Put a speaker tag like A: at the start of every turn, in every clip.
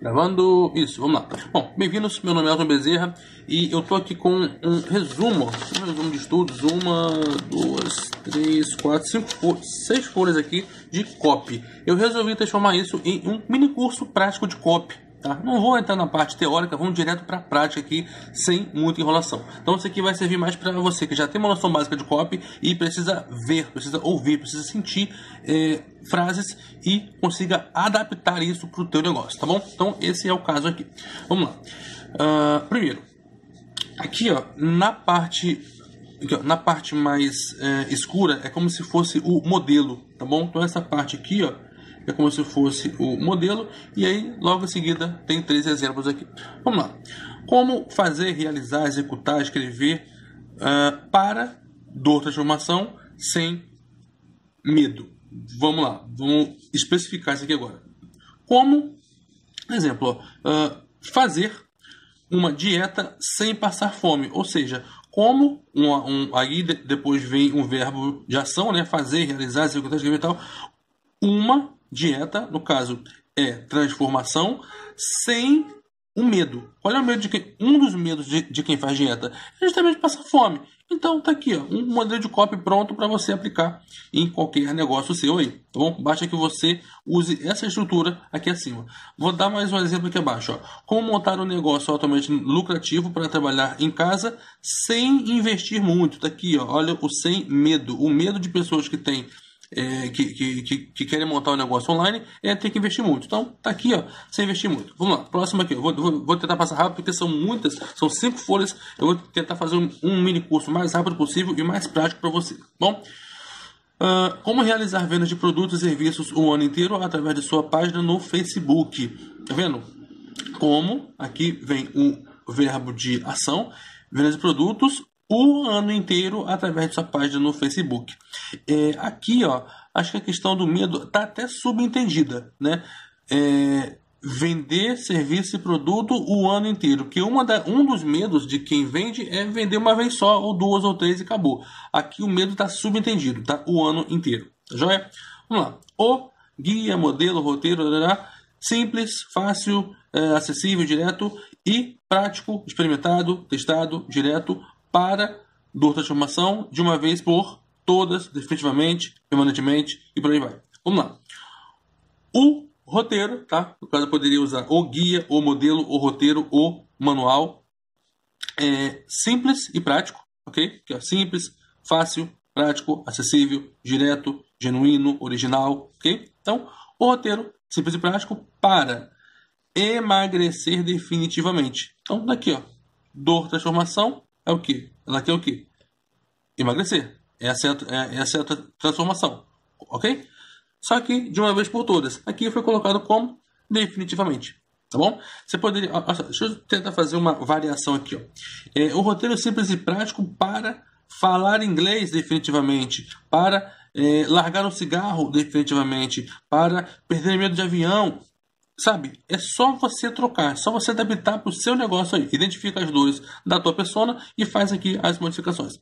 A: Gravando isso, vamos lá. Bom, bem-vindos, meu nome é Elton Bezerra e eu tô aqui com um resumo, um resumo de estudos, uma, duas, três, quatro, cinco, seis folhas aqui de copy. Eu resolvi transformar isso em um mini curso prático de copy Tá? Não vou entrar na parte teórica, vamos direto para a prática aqui, sem muita enrolação. Então isso aqui vai servir mais para você que já tem uma noção básica de copy e precisa ver, precisa ouvir, precisa sentir é, frases e consiga adaptar isso para o teu negócio, tá bom? Então esse é o caso aqui. Vamos lá. Uh, primeiro, aqui ó, na parte na parte mais é, escura é como se fosse o modelo, tá bom? Então essa parte aqui ó, é como se fosse o modelo, e aí logo em seguida tem três exemplos aqui. Vamos lá. Como fazer, realizar, executar, escrever uh, para dor transformação sem medo. Vamos lá, vamos especificar isso aqui agora. Como, exemplo, ó, uh, fazer uma dieta sem passar fome, ou seja, como um, um, aí depois vem um verbo de ação, né? Fazer, realizar, executar, escrever e tal. Uma Dieta, no caso, é transformação sem o medo. Olha o medo de quem, um dos medos de, de quem faz dieta é justamente passar fome. Então tá aqui, ó, um modelo de copy pronto para você aplicar em qualquer negócio seu aí, tá bom? Basta que você use essa estrutura aqui acima. Vou dar mais um exemplo aqui abaixo, ó. Como montar um negócio altamente lucrativo para trabalhar em casa sem investir muito. Tá aqui, ó, olha o sem medo, o medo de pessoas que têm é, que, que, que, que, querem montar um negócio online é ter que investir muito. Então, tá aqui, ó, sem investir muito. Vamos lá, próximo aqui. Eu vou, vou, vou, tentar passar rápido porque são muitas, são cinco folhas. Eu vou tentar fazer um, um mini curso mais rápido possível e mais prático para você. Tá bom, uh, como realizar vendas de produtos e serviços o ano inteiro através de sua página no Facebook? Tá vendo? Como aqui vem o verbo de ação, vendas de produtos o ano inteiro através de sua página no Facebook. É, aqui, ó, acho que a questão do medo está até subentendida, né? É, vender serviço e produto o ano inteiro, que uma da, um dos medos de quem vende é vender uma vez só, ou duas, ou três e acabou. Aqui o medo está subentendido, tá? O ano inteiro, tá joia? Vamos lá. O guia, modelo, roteiro, blá, simples, fácil, é, acessível, direto e prático, experimentado, testado, direto, para dor transformação de uma vez por todas, definitivamente, permanentemente e por aí vai. Vamos lá. O roteiro, tá? No caso, eu poderia usar o guia, o modelo, o roteiro, o manual. É simples e prático, ok? Que é simples, fácil, prático, acessível, direto, genuíno, original, ok? Então, o roteiro simples e prático para emagrecer definitivamente. Então, daqui, tá ó, dor, transformação, é o que? Ela quer o que? Emagrecer. Essa é, a, é, essa é a transformação. Ok? Só que, de uma vez por todas, aqui foi colocado como definitivamente. Tá bom? Você poderia. Ó, deixa eu tentar fazer uma variação aqui. Ó. É, o roteiro é simples e prático para falar inglês definitivamente, para é, largar o cigarro definitivamente, para perder medo de avião Sabe? É só você trocar, só você adaptar para o seu negócio aí. Identifica as dores da tua persona e faz aqui as modificações.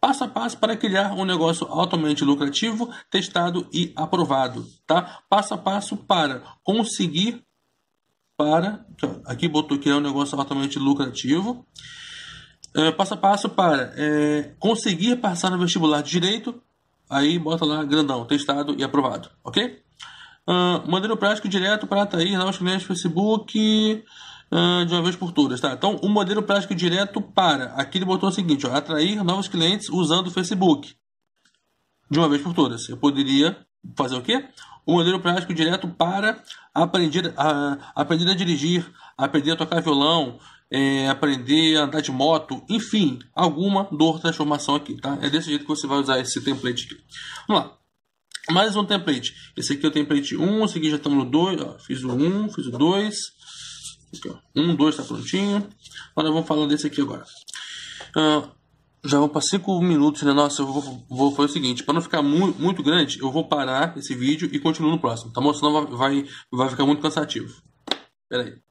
A: Passo a passo para criar um negócio altamente lucrativo, testado e aprovado, tá? Passo a passo para conseguir para aqui botou que é um negócio altamente lucrativo. É, passo a passo para é, conseguir passar no vestibular de direito, aí bota lá grandão, testado e aprovado, ok? Uh, ah, modelo prático direto para atrair novos clientes Facebook, uh, de uma vez por todas, tá? Então, o modelo prático direto para, aqui ele botou o seguinte, ó, atrair novos clientes usando o Facebook, de uma vez por todas. Eu poderia fazer o quê? O modelo prático direto para aprender a, aprender a dirigir, aprender a tocar violão, é, aprender a andar de moto, enfim, alguma dor transformação aqui, tá? É desse jeito que você vai usar esse template aqui. Vamos lá. Mais um template. Esse aqui é o template 1, esse aqui já estamos no 2, ó, fiz o 1, fiz o 2. Um, dois está prontinho. Agora vamos falar desse aqui agora. Uh, já vou para cinco minutos, né? Nossa, eu vou, vou fazer o seguinte, para não ficar mu muito grande, eu vou parar esse vídeo e continuo no próximo, tá bom? Senão vai, vai, vai ficar muito cansativo. Pera aí.